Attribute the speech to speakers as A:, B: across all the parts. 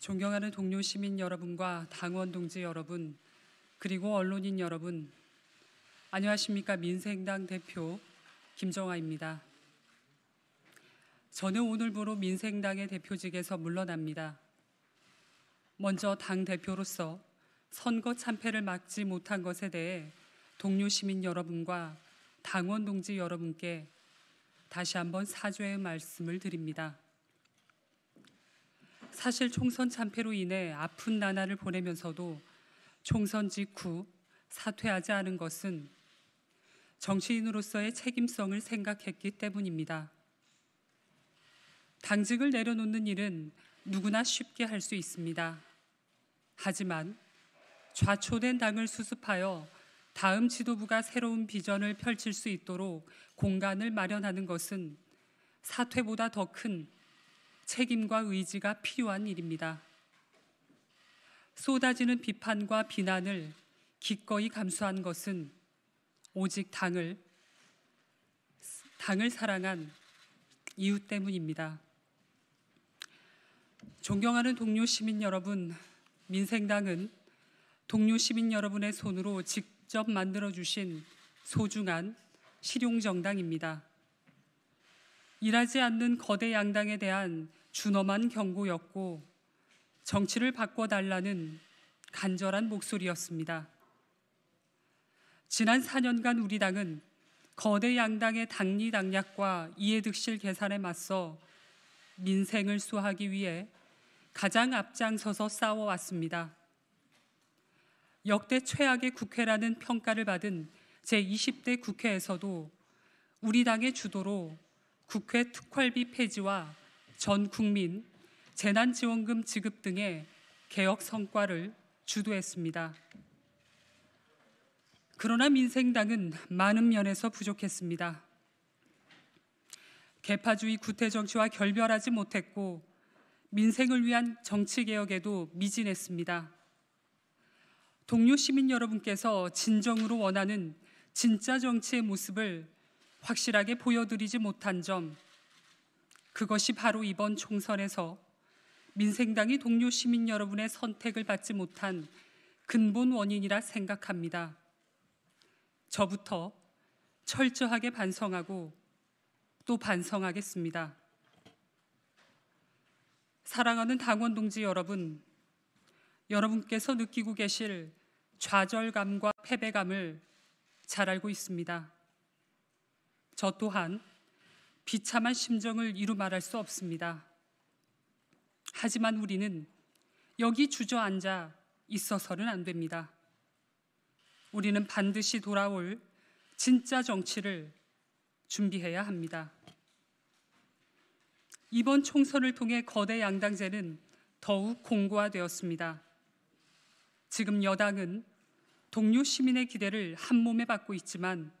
A: 존경하는 동료 시민 여러분과 당원 동지 여러분, 그리고 언론인 여러분, 안녕하십니까. 민생당 대표 김정아입니다. 저는 오늘부로 민생당의 대표직에서 물러납니다. 먼저 당 대표로서 선거 참패를 막지 못한 것에 대해 동료 시민 여러분과 당원 동지 여러분께 다시 한번 사죄의 말씀을 드립니다. 사실 총선 참패로 인해 아픈 나날을 보내면서도 총선 직후 사퇴하지 않은 것은 정치인으로서의 책임성을 생각했기 때문입니다. 당직을 내려놓는 일은 누구나 쉽게 할 수 있습니다. 하지만 좌초된 당을 수습하여 다음 지도부가 새로운 비전을 펼칠 수 있도록 공간을 마련하는 것은 사퇴보다 더큰 책임과 의지가 필요한 일입니다. 쏟아지는 비판과 비난을 기꺼이 감수한 것은 오직 당을 당을 사랑한 이유 때문입니다. 존경하는 동료 시민 여러분, 민생당은 동료 시민 여러분의 손으로 직접 만들어 주신 소중한 실용 정당입니다. 일하지 않는 거대 양당에 대한 준엄한 경고였고 정치를 바꿔달라는 간절한 목소리였습니다. 지난 4년간 우리 당은 거대 양당의 당리당략과 이해득실 계산에 맞서 민생을 수하기 위해 가장 앞장서서 싸워왔습니다. 역대 최악의 국회라는 평가를 받은 제20대 국회에서도 우리 당의 주도로 국회 특활비 폐지와 전 국민 재난지원금 지급 등의 개혁 성과를 주도했습니다. 그러나 민생당은 많은 면에서 부족했습니다. 개파주의 구태 정치와 결별하지 못했고 민생을 위한 정치 개혁에도 미진했습니다. 동료 시민 여러분께서 진정으로 원하는 진짜 정치의 모습을 확실하게 보여드리지 못한 점 그것이 바로 이번 총선에서 민생당이 동료 시민 여러분의 선택을 받지 못한 근본 원인이라 생각합니다. 저부터 철저하게 반성하고 또 반성하겠습니다. 사랑하는 당원 동지 여러분, 여러분께서 느끼고 계실 좌절감과 패배감을 잘 알고 있습니다. 저 또한 비참한 심정을 이루 말할 수 없습니다. 하지만 우리는 여기 주저앉아 있어서는 안 됩니다. 우리는 반드시 돌아올 진짜 정치를 준비해야 합니다. 이번 총선을 통해 거대 양당제는 더욱 공고화되었습니다. 지금 여당은 동료 시민의 기대를 한 몸에 받고 있지만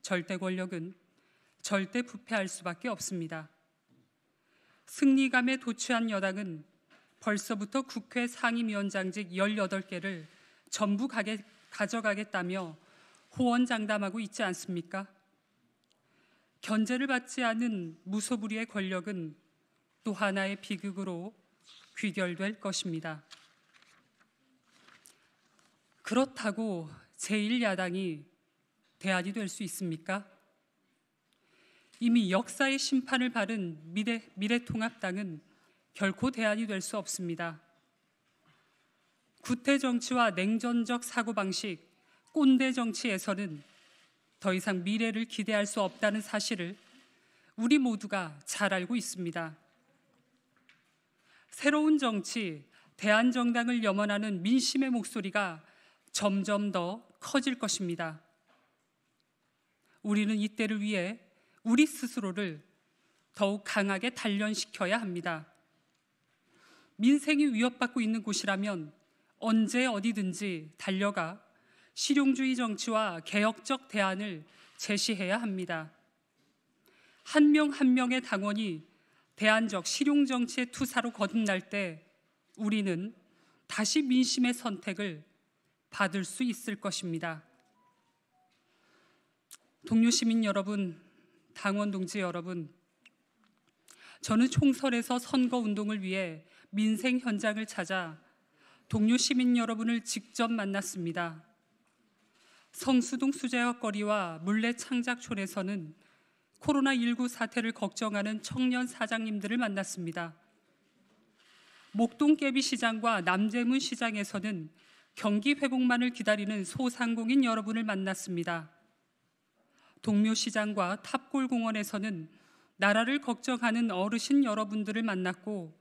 A: 절대 권력은 절대 부패할 수밖에 없습니다. 승리감에 도취한 여당은 벌써부터 국회 상임위원장직 18개를 전부 가게, 가져가겠다며 호언장담하고 있지 않습니까? 견제를 받지 않은 무소불위의 권력은 또 하나의 비극으로 귀결될 것입니다. 그렇다고 제1야당이 대안이 될 수 있습니까? 이미 역사의 심판을 바른 미래, 미래통합당은 결코 대안이 될 수 없습니다. 구태 정치와 냉전적 사고방식, 꼰대 정치에서는 더 이상 미래를 기대할 수 없다는 사실을 우리 모두가 잘 알고 있습니다. 새로운 정치, 대한정당을 염원하는 민심의 목소리가 점점 더 커질 것입니다. 우리는 이때를 위해 우리 스스로를 더욱 강하게 단련시켜야 합니다. 민생이 위협받고 있는 곳이라면 언제 어디든지 달려가 실용주의 정치와 개혁적 대안을 제시해야 합니다. 한 명한 한 명의 당원이 대안적 실용 정치의 투사로 거듭날 때 우리는 다시 민심의 선택을 받을 수 있을 것입니다. 동료 시민 여러분, 당원 동지 여러분, 저는 총선에서 선거 운동을 위해 민생 현장을 찾아 동료 시민 여러분을 직접 만났습니다. 성수동 수제화 거리와 물레 창작촌에서는 코로나19 사태를 걱정하는 청년 사장님들을 만났습니다. 목동 깨비 시장과 남재문 시장에서는 경기 회복만을 기다리는 소상공인 여러분을 만났습니다. 동묘시장과 탑골공원에서는 나라를 걱정하는 어르신 여러분들을 만났고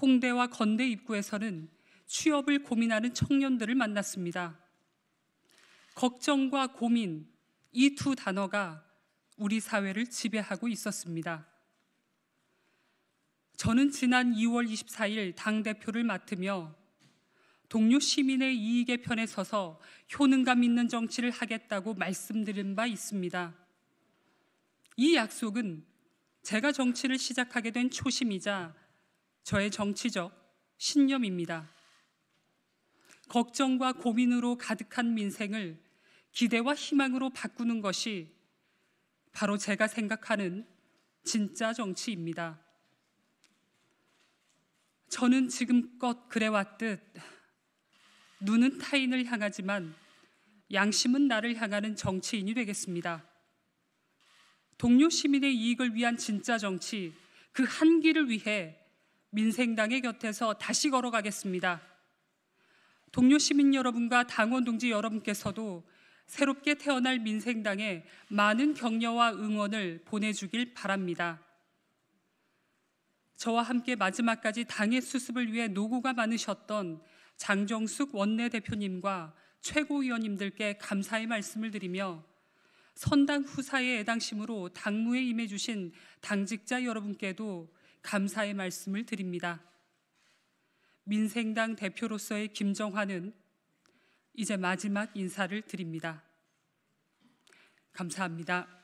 A: 홍대와 건대 입구에서는 취업을 고민하는 청년들을 만났습니다. 걱정과 고민 이 두 단어가 우리 사회를 지배하고 있었습니다. 저는 지난 2월 24일 당 대표를 맡으며 동료 시민의 이익의 편에 서서 효능감 있는 정치를 하겠다고 말씀드린 바 있습니다. 이 약속은 제가 정치를 시작하게 된 초심이자 저의 정치적 신념입니다. 걱정과 고민으로 가득한 민생을 기대와 희망으로 바꾸는 것이 바로 제가 생각하는 진짜 정치입니다. 저는 지금껏 그래왔듯 눈은 타인을 향하지만 양심은 나를 향하는 정치인이 되겠습니다. 동료 시민의 이익을 위한 진짜 정치, 그 한기를 위해 민생당의 곁에서 다시 걸어가겠습니다. 동료 시민 여러분과 당원 동지 여러분께서도 새롭게 태어날 민생당에 많은 격려와 응원을 보내주길 바랍니다. 저와 함께 마지막까지 당의 수습을 위해 노고가 많으셨던 장정숙 원내대표님과 최고위원님들께 감사의 말씀을 드리며 선당 후사의 애당심으로 당무에 임해주신 당직자 여러분께도 감사의 말씀을 드립니다. 민생당 대표로서의 김정환은 이제 마지막 인사를 드립니다. 감사합니다.